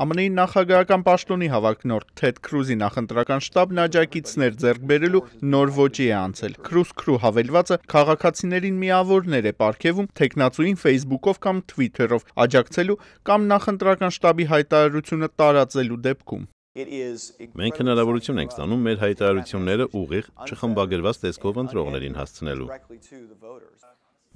ԱՄՆ-ի նախագահական պաշտոնի հավակնորդ Թեդ Քրուզի նախընտրական շտաբն աջակիցներ ձեռք բերելու նոր ոճի է անցել։ Քրուզ Քրու հավելվածը քաղաքացիներին միավորներ է պարգևում թեկնածուին Facebook-ով կամ Twitter-ով աջակցելու կամ նախընտրական շտաբի հայտարարությունը տարածելու դեպքում։ Մենք հնարավորություն ենք ստանում մեր հայտարարությունները ուղիղ չխմբագրված տեսքով ընտրողներին հասցնելու։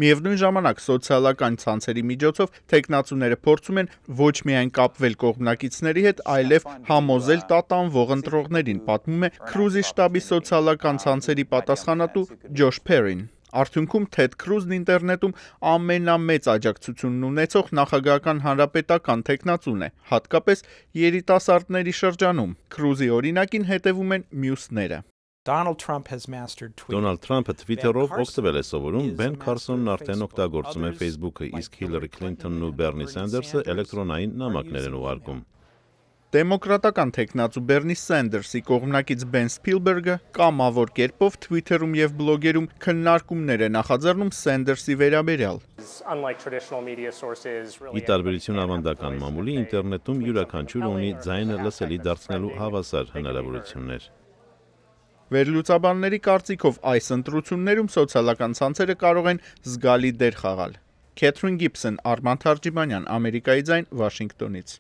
Միևնույն ժամանակ սոցիալական ցանցերի միջոցով տեխնացուները փորձում են ոչ միայն կապվել կողմնակիցների հետ, այլև համոզել տատանվող ընտրողներին, պատմում է Քրուզի շտաբի սոցիալական ցանցերի պատասխանատու Ջոշ Փերին։ Արդյունքում Թեդ Քրուզն ինտերնետում ամենամեծ աջակցությունն ունեցող նախագահական հանրապետական տեխնացուն է, հատկապես երիտասարդների շրջանում։ Քրուզի օրինակին հետևում են մյուսները։ Donald Trump has mastered Twitter. Donald Trump-ը Twitter-ով օգտվել է սովորում, Ben Carson-ն արդեն օգտագործում է Facebook-ը, իսկ Hillary Clinton-ն ու Bernie Sanders-ը էլեկտրոնային նամակներ են ուղարկում։ Դեմոկրատական թեկնածու Բերնի Սենդերսի կողմնակից Բեն Սփիլբերգը կամավոր կերպով Twitter-ում եւ բլոգերում քննարկումներ է նախաձեռնում Սենդերսի վերաբերյալ։ Ի տարբերություն ավանդական մամուլի, ինտերնետում յուրաքանչյուրը ունի ձայնը լսելի դարձնելու հավասար հնարավորություններ։ Վերլուծաբանների կարծիքով այս ընտրություններում սոցիալական ցանցերը կարող են զգալի դեր խաղալ։ Քեթրին Գիբսոն, Արման Թարջիբանյան, Ամերիկայի ձայն, Վաշինգտոնից։